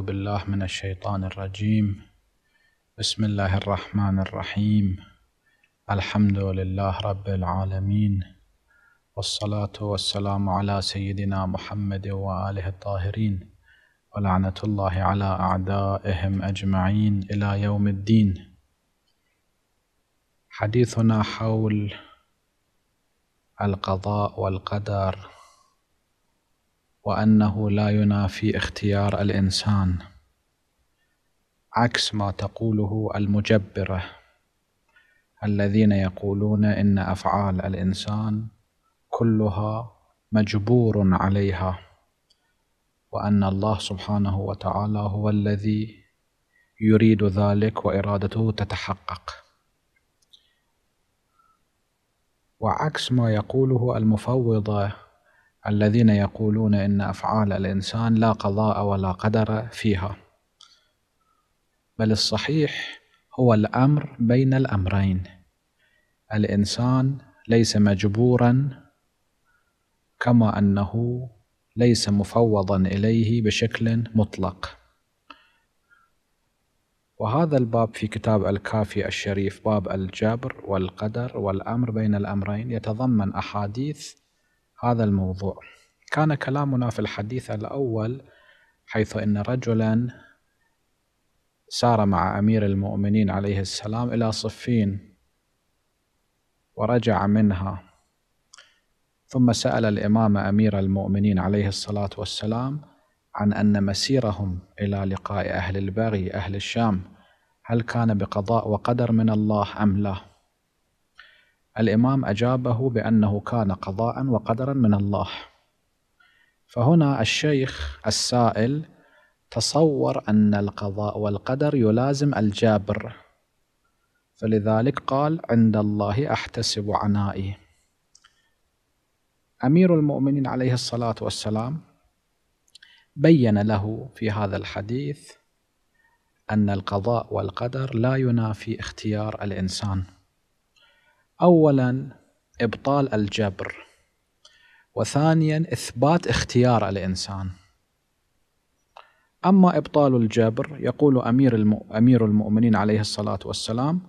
أعوذ بالله من الشيطان الرجيم بسم الله الرحمن الرحيم الحمد لله رب العالمين والصلاة والسلام على سيدنا محمد وآله الطاهرين ولعنة الله على أعدائهم أجمعين إلى يوم الدين حديثنا حول القضاء والقدر وأنه لا ينافي اختيار الإنسان عكس ما تقوله المجبرة الذين يقولون إن أفعال الإنسان كلها مجبور عليها وأن الله سبحانه وتعالى هو الذي يريد ذلك وإرادته تتحقق وعكس ما يقوله المفوضة الذين يقولون إن أفعال الإنسان لا قضاء ولا قدر فيها بل الصحيح هو الأمر بين الأمرين الإنسان ليس مجبورا كما أنه ليس مفوضا إليه بشكل مطلق وهذا الباب في كتاب الكافي الشريف باب الجبر والقدر والأمر بين الأمرين يتضمن أحاديث هذا الموضوع كان كلامنا في الحديث الأول حيث أن رجلا سار مع أمير المؤمنين عليه السلام إلى صفين ورجع منها ثم سأل الإمام أمير المؤمنين عليه الصلاة والسلام عن أن مسيرهم إلى لقاء أهل البغي أهل الشام هل كان بقضاء وقدر من الله أم لا؟ الإمام أجابه بأنه كان قضاء وقدرا من الله فهنا الشيخ السائل تصور أن القضاء والقدر يلازم الجابر فلذلك قال عند الله أحتسب عنائي أمير المؤمنين عليه الصلاة والسلام بين له في هذا الحديث أن القضاء والقدر لا ينافي اختيار الإنسان أولا إبطال الجبر وثانيا إثبات اختيار الإنسان أما إبطال الجبر يقول أمير, أمير المؤمنين عليه الصلاة والسلام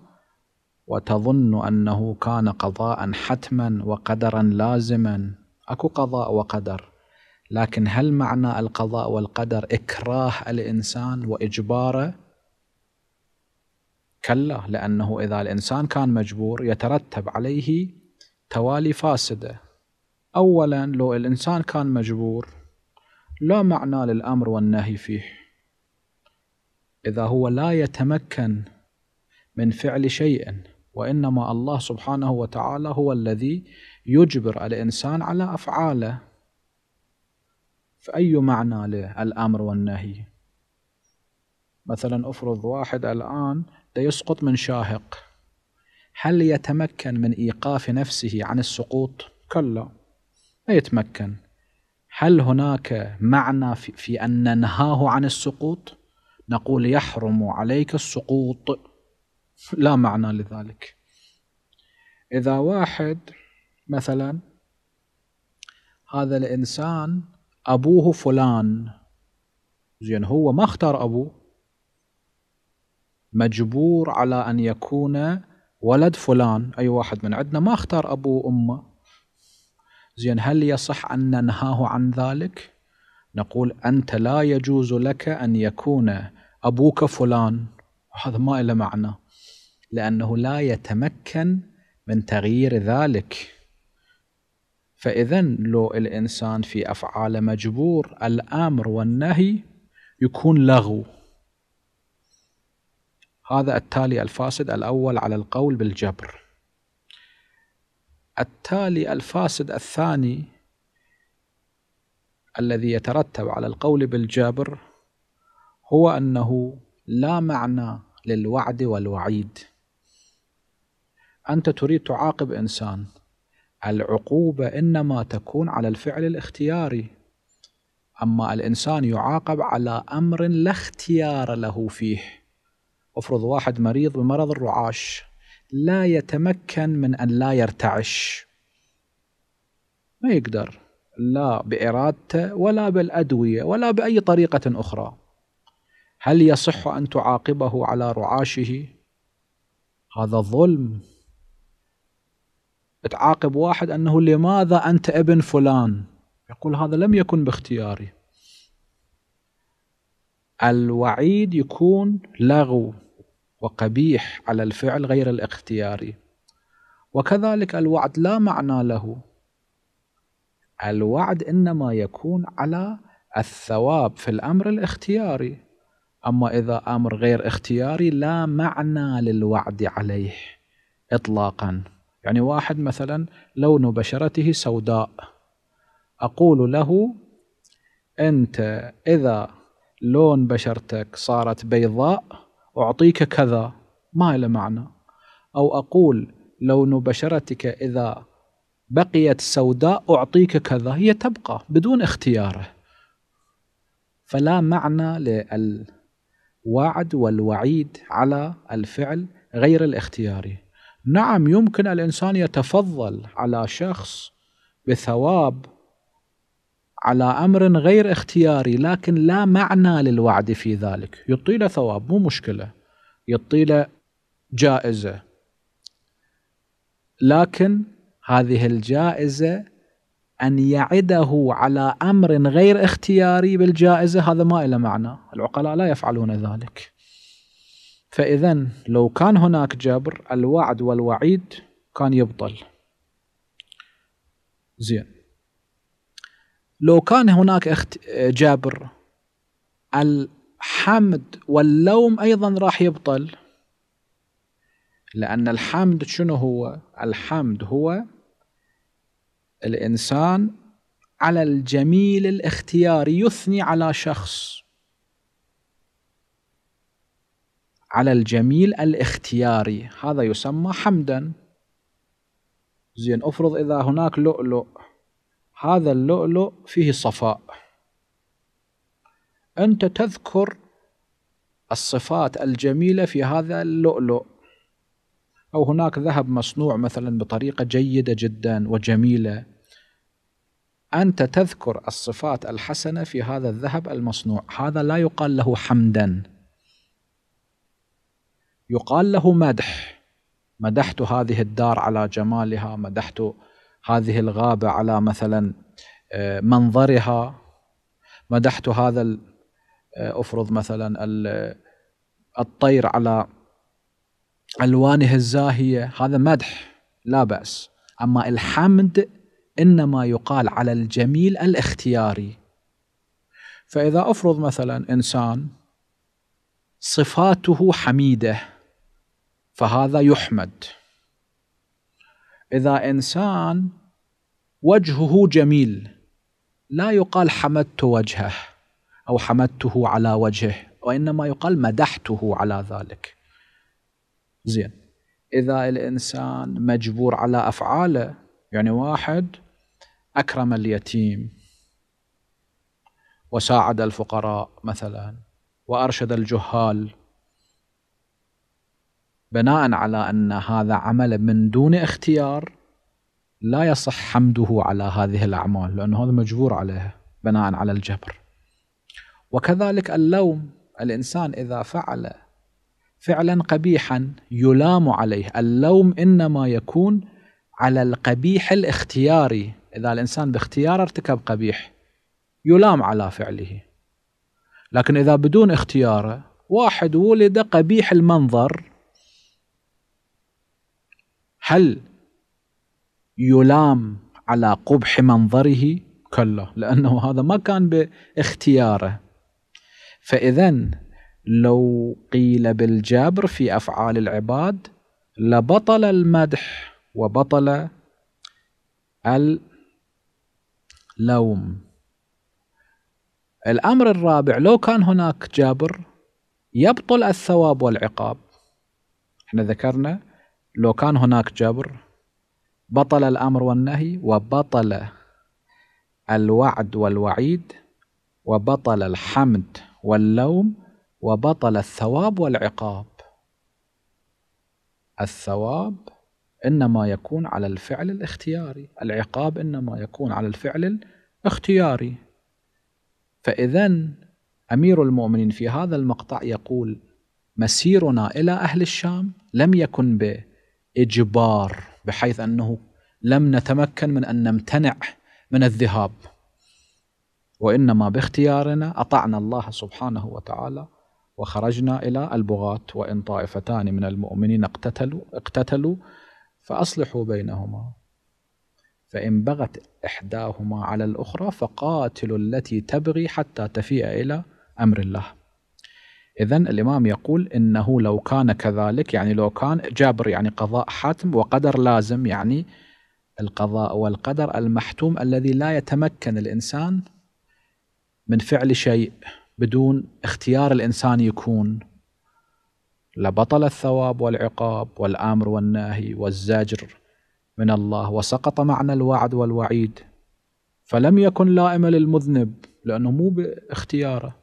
وتظن أنه كان قضاء حتما وقدرا لازما أكو قضاء وقدر لكن هل معنى القضاء والقدر إكراه الإنسان وإجباره كلا لأنه إذا الإنسان كان مجبور يترتب عليه توالي فاسدة أولا لو الإنسان كان مجبور لا معنى للأمر والنهي فيه إذا هو لا يتمكن من فعل شيء وإنما الله سبحانه وتعالى هو الذي يجبر الإنسان على أفعاله فأي معنى للأمر والنهي مثلا أفرض واحد الآن ليسقط من شاهق هل يتمكن من إيقاف نفسه عن السقوط؟ كلا لا يتمكن هل هناك معنى في أن ننهاه عن السقوط؟ نقول يحرم عليك السقوط لا معنى لذلك إذا واحد مثلا هذا الإنسان أبوه فلان زين هو ما اختار أبوه مجبور على أن يكون ولد فلان أي واحد من عندنا ما اختار أبوه وأمه زين هل يصح أن ننهاه عن ذلك؟ نقول أنت لا يجوز لك أن يكون أبوك فلان هذا ما له معنى لأنه لا يتمكن من تغيير ذلك فإذا لو الإنسان في أفعال مجبور الأمر والنهي يكون لغو هذا التالي الفاسد الأول على القول بالجبر التالي الفاسد الثاني الذي يترتب على القول بالجبر هو أنه لا معنى للوعد والوعيد أنت تريد تعاقب إنسان العقوبة إنما تكون على الفعل الاختياري أما الإنسان يعاقب على أمر لا اختيار له فيه افرض واحد مريض بمرض الرعاش لا يتمكن من ان لا يرتعش ما يقدر لا بارادته ولا بالادويه ولا باي طريقه اخرى هل يصح ان تعاقبه على رعاشه هذا ظلم تعاقب واحد انه لماذا انت ابن فلان يقول هذا لم يكن باختياري الوعيد يكون لغو وقبيح على الفعل غير الاختياري وكذلك الوعد لا معنى له الوعد انما يكون على الثواب في الامر الاختياري اما اذا امر غير اختياري لا معنى للوعد عليه اطلاقا يعني واحد مثلا لون بشرته سوداء اقول له انت اذا لون بشرتك صارت بيضاء أعطيك كذا ما له معنى أو أقول لون بشرتك إذا بقيت سوداء أعطيك كذا هي تبقى بدون اختياره فلا معنى للوعد والوعيد على الفعل غير الاختياري نعم يمكن الإنسان يتفضل على شخص بثواب على امر غير اختياري لكن لا معنى للوعد في ذلك يعطي له ثواب مو مشكله يعطي له جائزه لكن هذه الجائزه ان يعده على امر غير اختياري بالجائزه هذا ما له معنى العقلاء لا يفعلون ذلك فاذا لو كان هناك جبر الوعد والوعيد كان يبطل زين لو كان هناك اخت جبر الحمد واللوم ايضا راح يبطل لان الحمد شنو هو الحمد هو الانسان على الجميل الاختياري يثني على شخص على الجميل الاختياري هذا يسمى حمدا زين افرض اذا هناك لؤلؤ هذا اللؤلؤ فيه صفاء أنت تذكر الصفات الجميلة في هذا اللؤلؤ أو هناك ذهب مصنوع مثلا بطريقة جيدة جدا وجميلة أنت تذكر الصفات الحسنة في هذا الذهب المصنوع هذا لا يقال له حمدا يقال له مدح مدحت هذه الدار على جمالها مدحت هذه الغابه على مثلا آه، منظرها مدحت هذا آه، افرض مثلا الطير على الوانه الزاهيه هذا مدح لا باس اما الحمد انما يقال على الجميل الاختياري فاذا افرض مثلا انسان صفاته حميده فهذا يحمد إذا إنسان وجهه جميل لا يقال حمدت وجهه أو حمدته على وجهه وإنما يقال مدحته على ذلك زين إذا الإنسان مجبور على أفعاله يعني واحد أكرم اليتيم وساعد الفقراء مثلا وأرشد الجهال بناء على ان هذا عمل من دون اختيار لا يصح حمده على هذه الاعمال لانه هذا مجبور عليها بناء على الجبر. وكذلك اللوم الانسان اذا فعل فعلا قبيحا يلام عليه، اللوم انما يكون على القبيح الاختياري، اذا الانسان باختياره ارتكب قبيح يلام على فعله. لكن اذا بدون اختياره واحد ولد قبيح المنظر هل يلام على قبح منظره كلا لأنه هذا ما كان باختياره فإذا لو قيل بالجبر في أفعال العباد لبطل المدح وبطل اللوم الأمر الرابع لو كان هناك جابر يبطل الثواب والعقاب احنا ذكرنا لو كان هناك جبر بطل الأمر والنهي وبطل الوعد والوعيد وبطل الحمد واللوم وبطل الثواب والعقاب الثواب إنما يكون على الفعل الاختياري العقاب إنما يكون على الفعل الاختياري فإذا أمير المؤمنين في هذا المقطع يقول مسيرنا إلى أهل الشام لم يكن به اجبار بحيث انه لم نتمكن من ان نمتنع من الذهاب وانما باختيارنا اطعنا الله سبحانه وتعالى وخرجنا الى البغاة وان طائفتان من المؤمنين اقتتلوا اقتتلوا فاصلحوا بينهما فان بغت احداهما على الاخرى فقاتلوا التي تبغي حتى تفيء الى امر الله إذا الإمام يقول إنه لو كان كذلك يعني لو كان جابر يعني قضاء حتم وقدر لازم يعني القضاء والقدر المحتوم الذي لا يتمكن الإنسان من فعل شيء بدون اختيار الإنسان يكون لبطل الثواب والعقاب والامر والنهي والزجر من الله وسقط معنى الوعد والوعيد فلم يكن لائما للمذنب لانه مو باختياره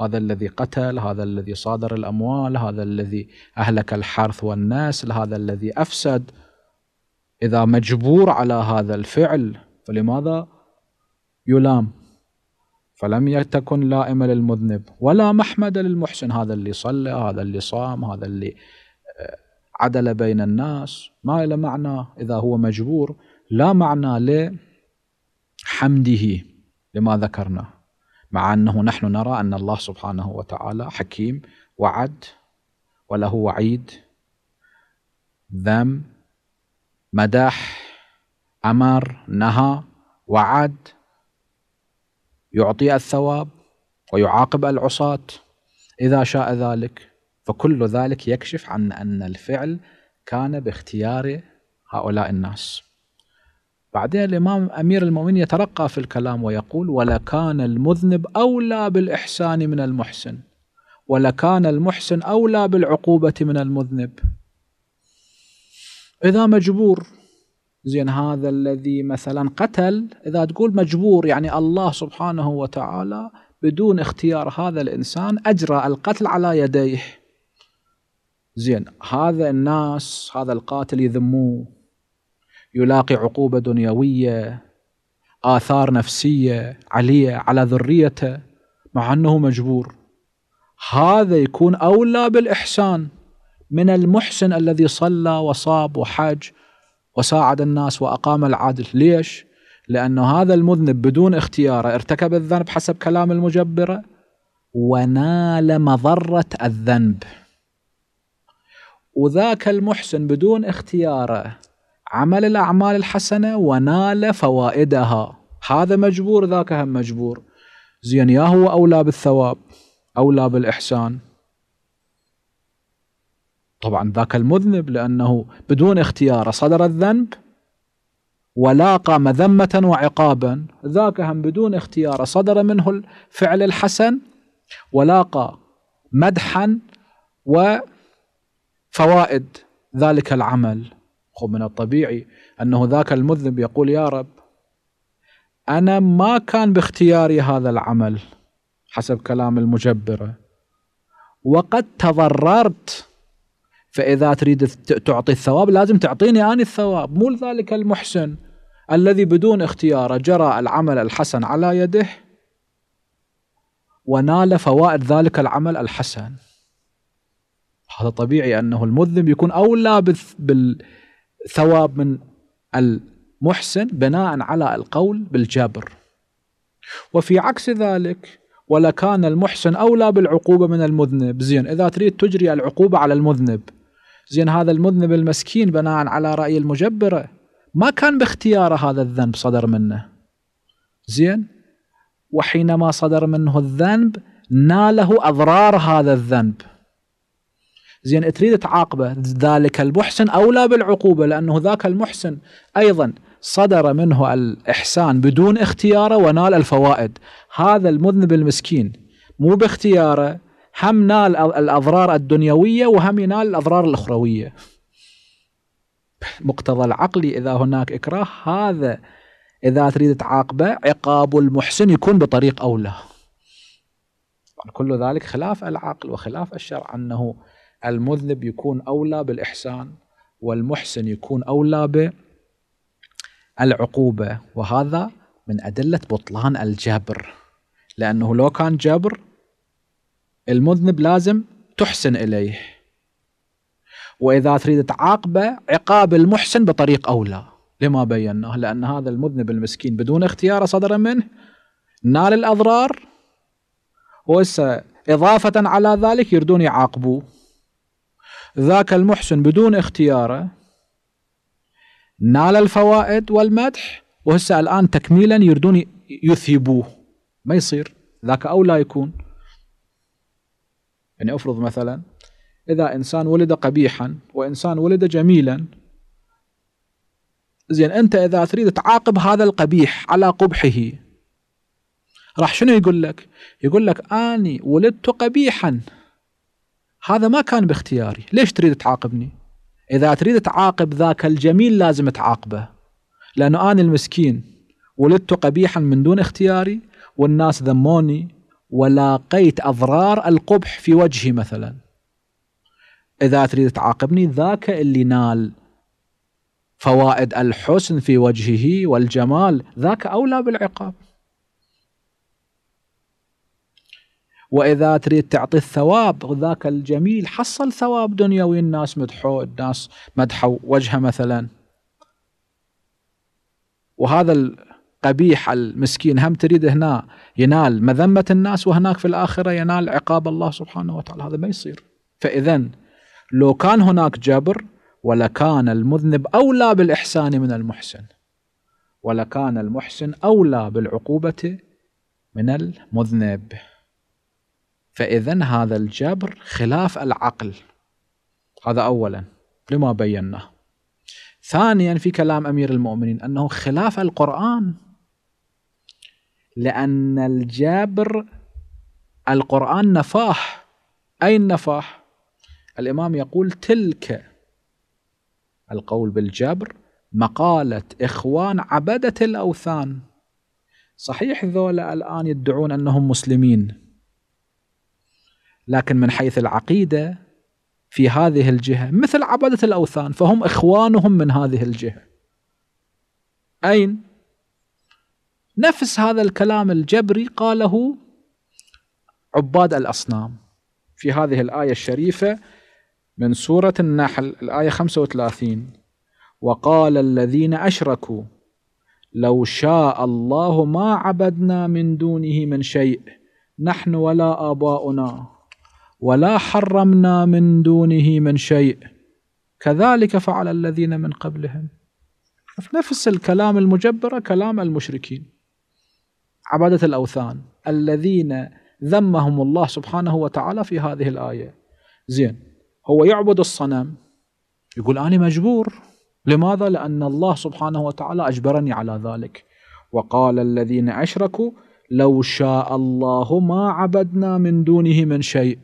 هذا الذي قتل هذا الذي صادر الأموال هذا الذي أهلك الحرث والنسل هذا الذي أفسد إذا مجبور على هذا الفعل فلماذا يلام فلم تكن لائمة للمذنب ولا محمد للمحسن هذا اللي صلى هذا اللي صام هذا اللي آه، عدل بين الناس ما له معنى إذا هو مجبور لا معنى لحمده لما ذكرناه مع انه نحن نرى ان الله سبحانه وتعالى حكيم وعد وله وعيد ذم مدح امر نهى وعد يعطي الثواب ويعاقب العصاه اذا شاء ذلك فكل ذلك يكشف عن ان الفعل كان باختيار هؤلاء الناس بعدين الإمام أمير المؤمنين يترقى في الكلام ويقول ولكان المذنب أولى بالإحسان من المحسن ولكان المحسن أولى بالعقوبة من المذنب إذا مجبور زين هذا الذي مثلا قتل إذا تقول مجبور يعني الله سبحانه وتعالى بدون اختيار هذا الإنسان أجرى القتل على يديه زين هذا الناس هذا القاتل يذموه يلاقي عقوبه دنيويه اثار نفسيه عليه على ذريته مع انه مجبور هذا يكون اولى بالاحسان من المحسن الذي صلى وصاب وحج وساعد الناس واقام العدل ليش لأن هذا المذنب بدون اختياره ارتكب الذنب حسب كلام المجبرة ونال مضرة الذنب وذاك المحسن بدون اختياره عمل الأعمال الحسنة ونال فوائدها هذا مجبور ذاك هم مجبور زين يا هو أولى بالثواب أولى بالإحسان طبعا ذاك المذنب لأنه بدون اختياره صدر الذنب ولاقى مذمة وعقابا ذاك هم بدون اختياره صدر منه الفعل الحسن ولاقى مدحا وفوائد ذلك العمل خب من الطبيعي أنه ذاك المذنب يقول يا رب أنا ما كان باختياري هذا العمل حسب كلام المجبرة وقد تضررت فإذا تريد تعطي الثواب لازم تعطيني أنا الثواب مو ذلك المحسن الذي بدون اختياره جرى العمل الحسن على يده ونال فوائد ذلك العمل الحسن هذا طبيعي أنه المذنب يكون أولى بال ثواب من المحسن بناء على القول بالجبر وفي عكس ذلك ولكان المحسن أولى بالعقوبة من المذنب زين إذا تريد تجري العقوبة على المذنب زين هذا المذنب المسكين بناء على رأي المجبرة ما كان باختياره هذا الذنب صدر منه زين وحينما صدر منه الذنب ناله أضرار هذا الذنب زين تريد تعاقبه ذلك المحسن أولى بالعقوبة لأنه ذاك المحسن أيضا صدر منه الإحسان بدون اختياره ونال الفوائد هذا المذنب المسكين مو باختياره هم نال الأضرار الدنيوية وهم ينال الأضرار الأخروية مقتضى العقل إذا هناك إكراه هذا إذا تريد تعاقبه عقاب المحسن يكون بطريق أولى كل ذلك خلاف العقل وخلاف الشرع أنه المذنب يكون أولى بالإحسان والمحسن يكون أولى بالعقوبة وهذا من أدلة بطلان الجبر لأنه لو كان جبر المذنب لازم تحسن إليه وإذا تريد تعاقبه عقاب المحسن بطريق أولى لما بيناه لأن هذا المذنب المسكين بدون اختيار صدر منه نال الأضرار وإضافة على ذلك يردون يعاقبوه ذاك المحسن بدون اختياره نال الفوائد والمدح وهسه الآن تكميلا يردون يثيبوه ما يصير ذاك أولى يكون يعني أفرض مثلا إذا إنسان ولد قبيحا وإنسان ولد جميلا زين أنت إذا تريد تعاقب هذا القبيح على قبحه راح شنو يقول لك يقول لك أني ولدت قبيحا هذا ما كان باختياري ليش تريد تعاقبني إذا تريد تعاقب ذاك الجميل لازم تعاقبه لأنه أنا المسكين ولدت قبيحا من دون اختياري والناس ذموني ولاقيت أضرار القبح في وجهي مثلا إذا تريد تعاقبني ذاك اللي نال فوائد الحسن في وجهه والجمال ذاك أولى بالعقاب واذا تريد تعطي الثواب ذاك الجميل حصل ثواب دنيوي الناس مدحوه الناس مدحوا وجهه مثلا وهذا القبيح المسكين هم تريد هنا ينال مذمه الناس وهناك في الاخره ينال عقاب الله سبحانه وتعالى هذا ما يصير فاذا لو كان هناك جبر ولكان المذنب اولى بالاحسان من المحسن ولكان المحسن اولى بالعقوبه من المذنب فإذا هذا الجبر خلاف العقل هذا أولا لما بيناه ثانيا في كلام أمير المؤمنين أنه خلاف القرآن لأن الجبر القرآن نفاح أي النفاح الإمام يقول تلك القول بالجبر مقالة إخوان عبدة الأوثان صحيح ذولا الآن يدعون أنهم مسلمين لكن من حيث العقيده في هذه الجهه مثل عبده الاوثان فهم اخوانهم من هذه الجهه. اين؟ نفس هذا الكلام الجبري قاله عباد الاصنام في هذه الايه الشريفه من سوره النحل الايه 35 وقال الذين اشركوا لو شاء الله ما عبدنا من دونه من شيء نحن ولا اباؤنا ولا حرمنا من دونه من شيء كذلك فعل الذين من قبلهم في نفس الكلام المجبرة كلام المشركين عبادة الأوثان الذين ذمهم الله سبحانه وتعالى في هذه الآية زين هو يعبد الصنم يقول أنا مجبور لماذا؟ لأن الله سبحانه وتعالى أجبرني على ذلك وقال الذين أشركوا لو شاء الله ما عبدنا من دونه من شيء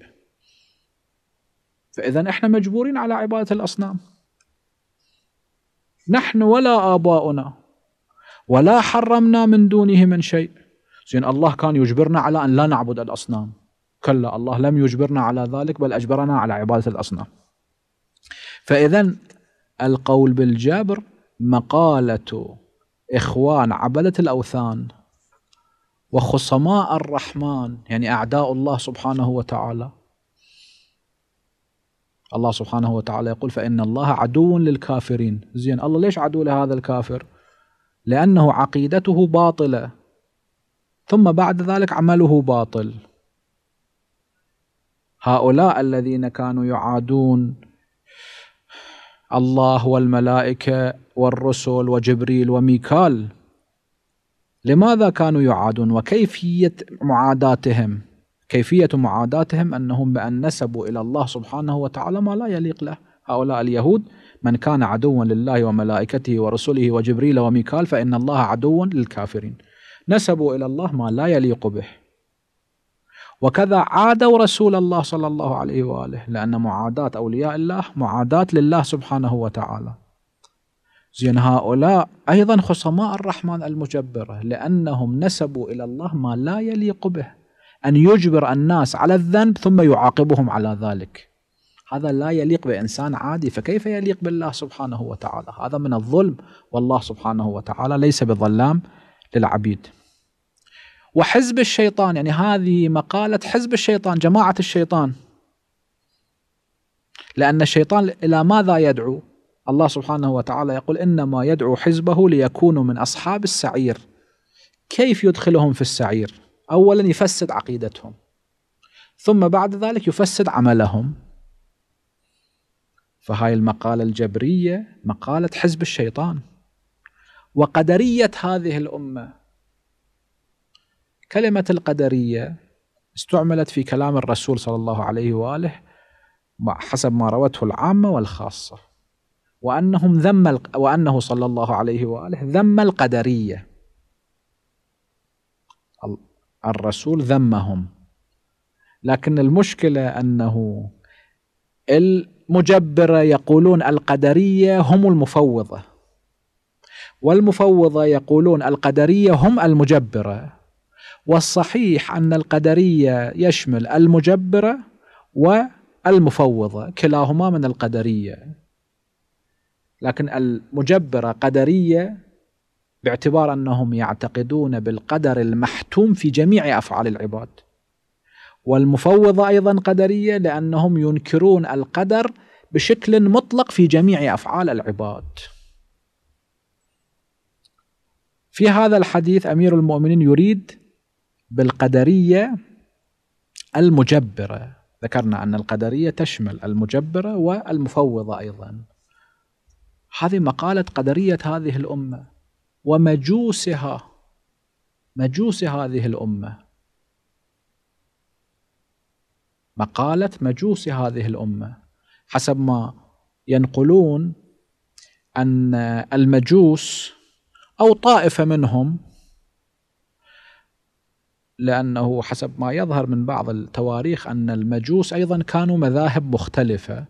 فإذا احنا مجبورين على عبادة الأصنام نحن ولا آباؤنا ولا حرمنا من دونه من شيء زين الله كان يجبرنا على أن لا نعبد الأصنام كلا الله لم يجبرنا على ذلك بل أجبرنا على عبادة الأصنام فإذا القول بالجبر مقالة إخوان عبدة الأوثان وخصماء الرحمن يعني أعداء الله سبحانه وتعالى الله سبحانه وتعالى يقول فإن الله عدو للكافرين زين الله ليش عدو لهذا الكافر لأنه عقيدته باطلة ثم بعد ذلك عمله باطل هؤلاء الذين كانوا يعادون الله والملائكة والرسل وجبريل وميكال لماذا كانوا يعادون وكيفية معاداتهم كيفية معاداتهم أنهم بأن نسبوا إلى الله سبحانه وتعالى ما لا يليق له هؤلاء اليهود من كان عدوا لله وملائكته ورسله وجبريل وميكال فإن الله عدو للكافرين نسبوا إلى الله ما لا يليق به وكذا عادوا رسول الله صلى الله عليه وآله لأن معاداة أولياء الله معاداة لله سبحانه وتعالى زين هؤلاء أيضا خصماء الرحمن المجبرة لأنهم نسبوا إلى الله ما لا يليق به أن يجبر الناس على الذنب ثم يعاقبهم على ذلك هذا لا يليق بإنسان عادي فكيف يليق بالله سبحانه وتعالى هذا من الظلم والله سبحانه وتعالى ليس بظلام للعبيد وحزب الشيطان يعني هذه مقالة حزب الشيطان جماعة الشيطان لأن الشيطان إلى ماذا يدعو الله سبحانه وتعالى يقول إنما يدعو حزبه ليكونوا من أصحاب السعير كيف يدخلهم في السعير أولا يفسد عقيدتهم ثم بعد ذلك يفسد عملهم فهاي المقالة الجبرية مقالة حزب الشيطان وقدرية هذه الأمة كلمة القدرية استعملت في كلام الرسول صلى الله عليه وآله حسب ما روته العامة والخاصة وأنهم ذم وأنه صلى الله عليه وآله ذم القدرية الرسول ذمهم لكن المشكله انه المجبره يقولون القدريه هم المفوضه والمفوضه يقولون القدريه هم المجبره والصحيح ان القدريه يشمل المجبره والمفوضه كلاهما من القدريه لكن المجبره قدريه باعتبار انهم يعتقدون بالقدر المحتوم في جميع افعال العباد والمفوضه ايضا قدريه لانهم ينكرون القدر بشكل مطلق في جميع افعال العباد في هذا الحديث امير المؤمنين يريد بالقدريه المجبره ذكرنا ان القدريه تشمل المجبره والمفوضه ايضا هذه مقاله قدريه هذه الامه ومجوسها مجوس هذه الأمة مقالة مجوس هذه الأمة حسب ما ينقلون أن المجوس أو طائفة منهم لأنه حسب ما يظهر من بعض التواريخ أن المجوس أيضا كانوا مذاهب مختلفة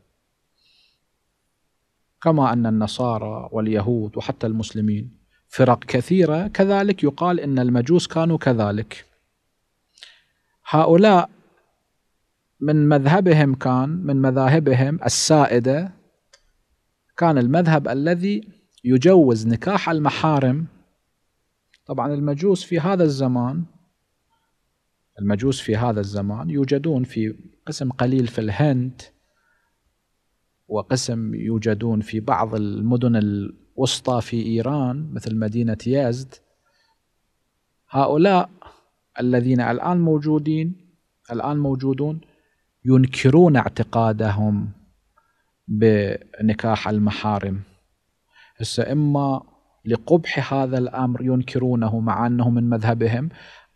كما أن النصارى واليهود وحتى المسلمين فرق كثيرة كذلك يقال أن المجوس كانوا كذلك هؤلاء من مذهبهم كان من مذاهبهم السائدة كان المذهب الذي يجوز نكاح المحارم طبعا المجوس في هذا الزمان المجوس في هذا الزمان يوجدون في قسم قليل في الهند وقسم يوجدون في بعض المدن وسطى في إيران مثل مدينة يزد هؤلاء الذين الآن موجودين الآن موجودون ينكرون اعتقادهم بنكاح المحارم هسه إما لقبح هذا الأمر ينكرونه مع أنه من مذهبهم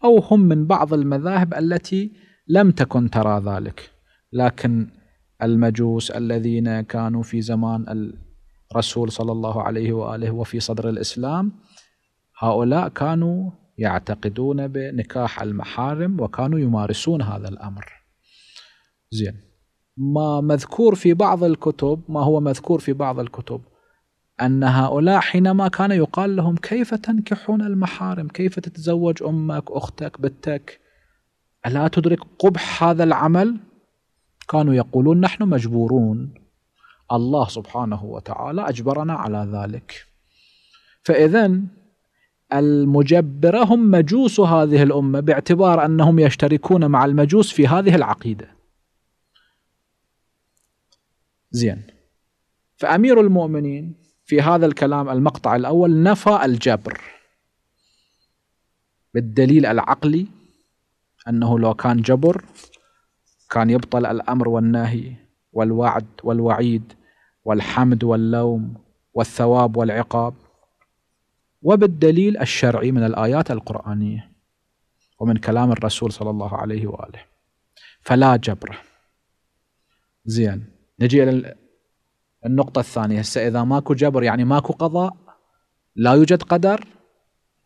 أو هم من بعض المذاهب التي لم تكن ترى ذلك لكن المجوس الذين كانوا في زمان رسول صلى الله عليه واله وفي صدر الاسلام هؤلاء كانوا يعتقدون بنكاح المحارم وكانوا يمارسون هذا الامر. زين ما مذكور في بعض الكتب ما هو مذكور في بعض الكتب أن هؤلاء حينما كان يقال لهم كيف تنكحون المحارم كيف تتزوج أمك أختك بنتك ألا تدرك قبح هذا العمل كانوا يقولون نحن مجبورون الله سبحانه وتعالى اجبرنا على ذلك فاذا المجبره هم مجوس هذه الامه باعتبار انهم يشتركون مع المجوس في هذه العقيده زين فامير المؤمنين في هذا الكلام المقطع الاول نفى الجبر بالدليل العقلي انه لو كان جبر كان يبطل الامر والنهي والوعد والوعيد والحمد واللوم والثواب والعقاب وبالدليل الشرعي من الآيات القرآنية ومن كلام الرسول صلى الله عليه وآله فلا جبر زين نجي إلى النقطة الثانية هسه إذا ماكو جبر يعني ماكو قضاء لا يوجد قدر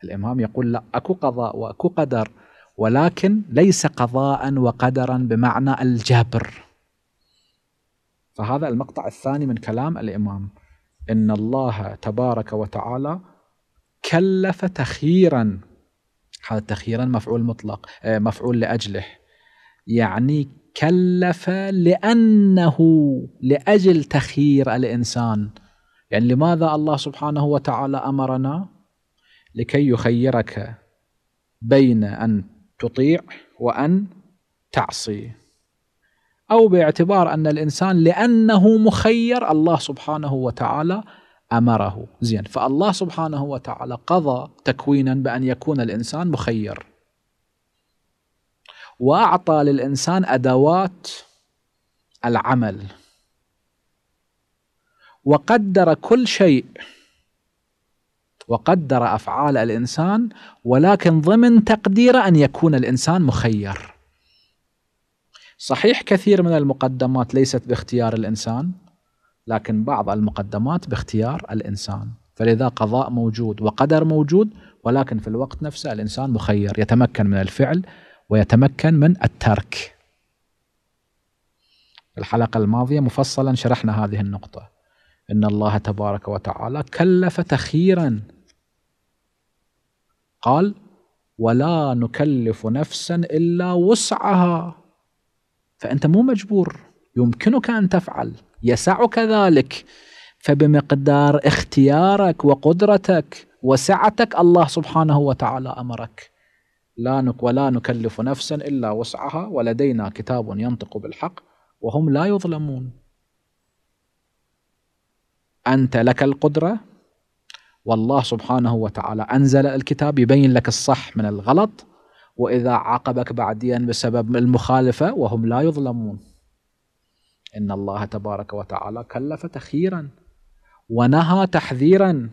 الإمام يقول لا أكو قضاء وأكو قدر ولكن ليس قضاء وقدرا بمعنى الجبر فهذا المقطع الثاني من كلام الإمام إن الله تبارك وتعالى كلف تخييرا هذا تخييرا مفعول مطلق آه، مفعول لأجله يعني كلف لأنه لأجل تخيير الإنسان يعني لماذا الله سبحانه وتعالى أمرنا لكي يخيرك بين أن تطيع وأن تعصي او باعتبار ان الانسان لانه مخير الله سبحانه وتعالى امره زين فالله سبحانه وتعالى قضى تكوينا بان يكون الانسان مخير واعطى للانسان ادوات العمل وقدر كل شيء وقدر افعال الانسان ولكن ضمن تقديره ان يكون الانسان مخير صحيح كثير من المقدمات ليست باختيار الانسان لكن بعض المقدمات باختيار الانسان فلذا قضاء موجود وقدر موجود ولكن في الوقت نفسه الانسان مخير يتمكن من الفعل ويتمكن من الترك. الحلقه الماضيه مفصلا شرحنا هذه النقطه. ان الله تبارك وتعالى كلف تخييرا. قال: ولا نكلف نفسا الا وسعها. فأنت مو مجبور يمكنك أن تفعل يسعك ذلك فبمقدار اختيارك وقدرتك وسعتك الله سبحانه وتعالى أمرك لا نك ولا نكلف نفسا إلا وسعها ولدينا كتاب ينطق بالحق وهم لا يظلمون أنت لك القدرة والله سبحانه وتعالى أنزل الكتاب يبين لك الصح من الغلط وإذا عاقبك بعدين بسبب المخالفة وهم لا يظلمون إن الله تبارك وتعالى كلف تخييرا ونهى تحذيرا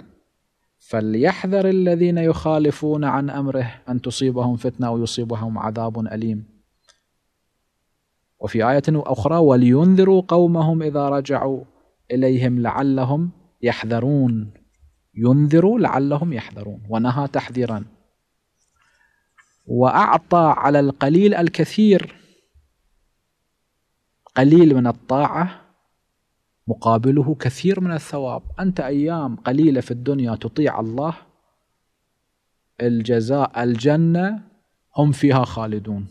فليحذر الذين يخالفون عن أمره أن تصيبهم فتنة ويصيبهم عذاب أليم وفي آية أخرى ولينذروا قومهم إذا رجعوا إليهم لعلهم يحذرون ينذروا لعلهم يحذرون ونهى تحذيرا واعطى على القليل الكثير قليل من الطاعه مقابله كثير من الثواب انت ايام قليله في الدنيا تطيع الله الجزاء الجنه هم فيها خالدون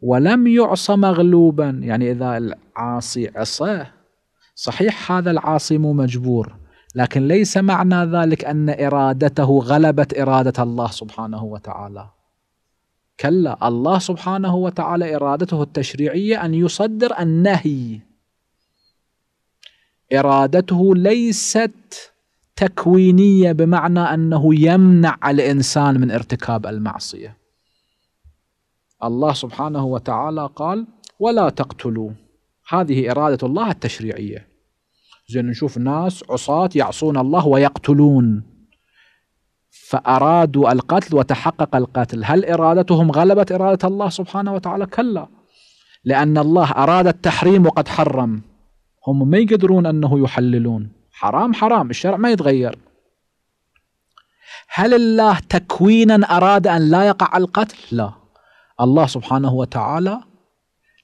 ولم يعص مغلوبا يعني اذا العاصي عصاه صحيح هذا العاصي مو مجبور لكن ليس معنى ذلك ان ارادته غلبت اراده الله سبحانه وتعالى كلا الله سبحانه وتعالى ارادته التشريعيه ان يصدر النهي ارادته ليست تكوينيه بمعنى انه يمنع الانسان من ارتكاب المعصيه الله سبحانه وتعالى قال ولا تقتلوا هذه اراده الله التشريعيه زين نشوف ناس عصاة يعصون الله ويقتلون فأرادوا القتل وتحقق القتل هل إرادتهم غلبت إرادة الله سبحانه وتعالى كلا لأن الله أراد التحريم وقد حرم هم ما يقدرون أنه يحللون حرام حرام الشرع ما يتغير هل الله تكوينا أراد أن لا يقع القتل لا الله سبحانه وتعالى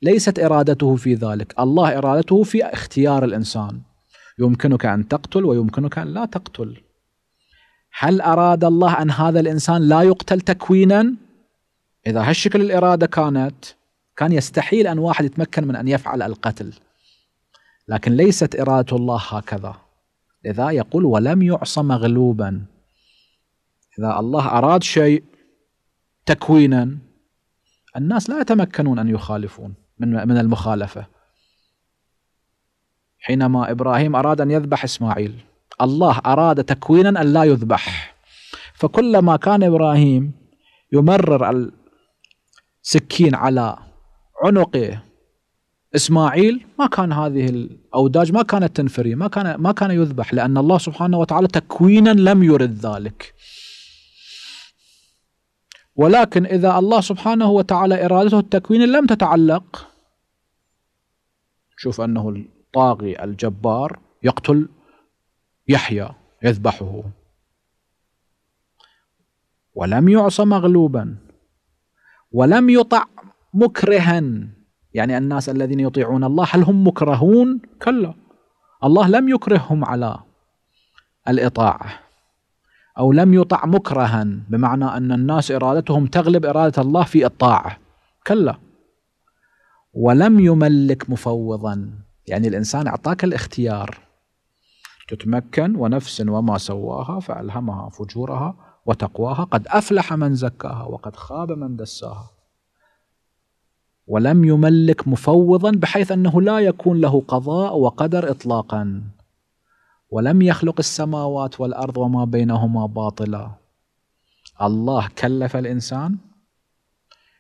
ليست إرادته في ذلك الله إرادته في اختيار الإنسان يمكنك ان تقتل ويمكنك ان لا تقتل هل اراد الله ان هذا الانسان لا يقتل تكوينا اذا هالشكل الاراده كانت كان يستحيل ان واحد يتمكن من ان يفعل القتل لكن ليست اراده الله هكذا لذا يقول ولم يعص مغلوبا اذا الله اراد شيء تكوينا الناس لا يتمكنون ان يخالفون من من المخالفه حينما ابراهيم اراد ان يذبح اسماعيل الله اراد تكوينا ان لا يذبح فكلما كان ابراهيم يمرر السكين على عنق اسماعيل ما كان هذه الاوداج ما كانت تنفري ما كان ما كان يذبح لان الله سبحانه وتعالى تكوينا لم يرد ذلك ولكن اذا الله سبحانه وتعالى ارادته التكوين لم تتعلق شوف انه الطاغي الجبار يقتل يحيى يذبحه ولم يعصى مغلوبا ولم يطع مكرها يعني الناس الذين يطيعون الله هل هم مكرهون كلا الله لم يكرههم على الاطاعه او لم يطع مكرها بمعنى ان الناس ارادتهم تغلب اراده الله في الطاعه كلا ولم يملك مفوضا يعني الإنسان أعطاك الاختيار تتمكن ونفس وما سواها فألهمها فجورها وتقواها قد أفلح من زكاها وقد خاب من دساها ولم يملك مفوضا بحيث أنه لا يكون له قضاء وقدر إطلاقا ولم يخلق السماوات والأرض وما بينهما باطلا الله كلف الإنسان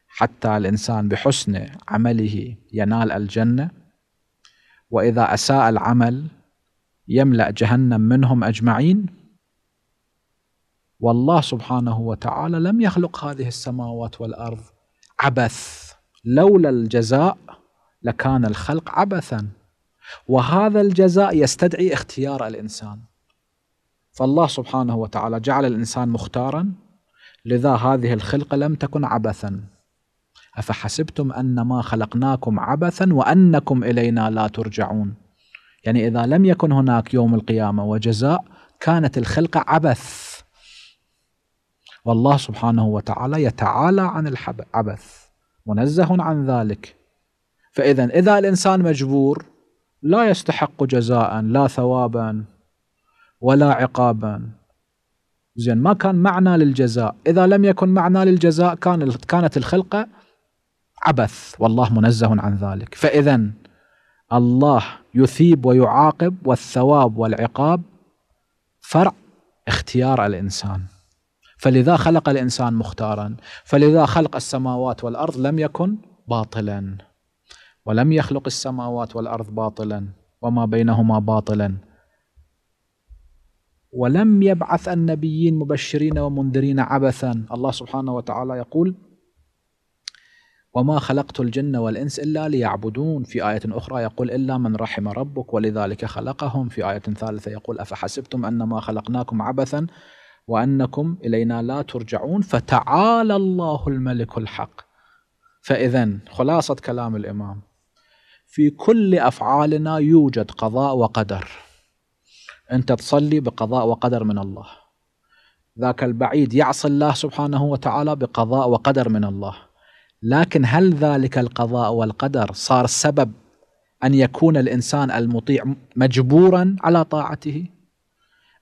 حتى الإنسان بحسن عمله ينال الجنة واذا اساء العمل يملا جهنم منهم اجمعين والله سبحانه وتعالى لم يخلق هذه السماوات والارض عبث لولا الجزاء لكان الخلق عبثا وهذا الجزاء يستدعي اختيار الانسان فالله سبحانه وتعالى جعل الانسان مختارا لذا هذه الخلقه لم تكن عبثا أفحسبتم أنما خلقناكم عبثا وأنكم إلينا لا ترجعون يعني إذا لم يكن هناك يوم القيامة وجزاء كانت الخلقة عبث والله سبحانه وتعالى يتعالى عن العبث منزه عن ذلك فإذا إذا الإنسان مجبور لا يستحق جزاء لا ثوابا ولا عقابا زين ما كان معنى للجزاء إذا لم يكن معنى للجزاء كان كانت الخلقة عبث والله منزه عن ذلك فإذا الله يثيب ويعاقب والثواب والعقاب فرع اختيار الإنسان فلذا خلق الإنسان مختارا فلذا خلق السماوات والأرض لم يكن باطلا ولم يخلق السماوات والأرض باطلا وما بينهما باطلا ولم يبعث النبيين مبشرين ومنذرين عبثا الله سبحانه وتعالى يقول وما خلقت الجن والإنس إلا ليعبدون في آية أخرى يقول إلا من رحم ربك ولذلك خلقهم في آية ثالثة يقول أفحسبتم أنما خلقناكم عبثا وأنكم إلينا لا ترجعون فتعالى الله الملك الحق فإذا خلاصة كلام الإمام في كل أفعالنا يوجد قضاء وقدر أنت تصلي بقضاء وقدر من الله ذاك البعيد يعصي الله سبحانه وتعالى بقضاء وقدر من الله لكن هل ذلك القضاء والقدر صار سبب ان يكون الانسان المطيع مجبورا على طاعته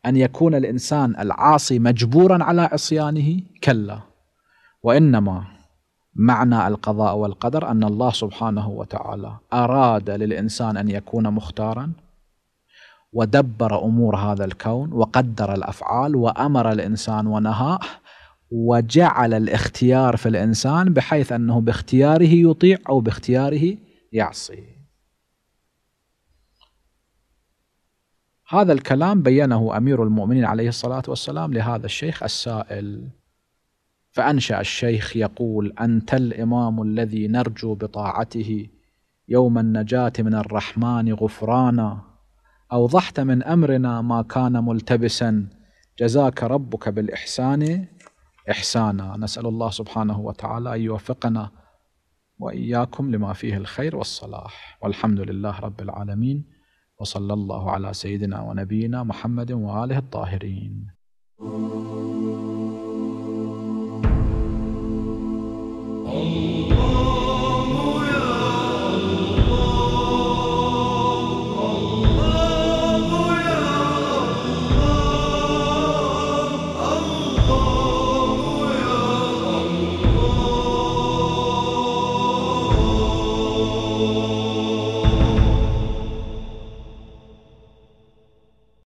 ان يكون الانسان العاصي مجبورا على عصيانه كلا وانما معنى القضاء والقدر ان الله سبحانه وتعالى اراد للانسان ان يكون مختارا ودبر امور هذا الكون وقدر الافعال وامر الانسان ونهاه وجعل الاختيار في الانسان بحيث انه باختياره يطيع او باختياره يعصي. هذا الكلام بينه امير المؤمنين عليه الصلاه والسلام لهذا الشيخ السائل. فانشا الشيخ يقول انت الامام الذي نرجو بطاعته يوم النجاه من الرحمن غفرانا اوضحت من امرنا ما كان ملتبسا جزاك ربك بالاحسان إحسانا نسأل الله سبحانه وتعالى أن يوفقنا وإياكم لما فيه الخير والصلاح والحمد لله رب العالمين وصلى الله على سيدنا ونبينا محمد وآله الطاهرين Allah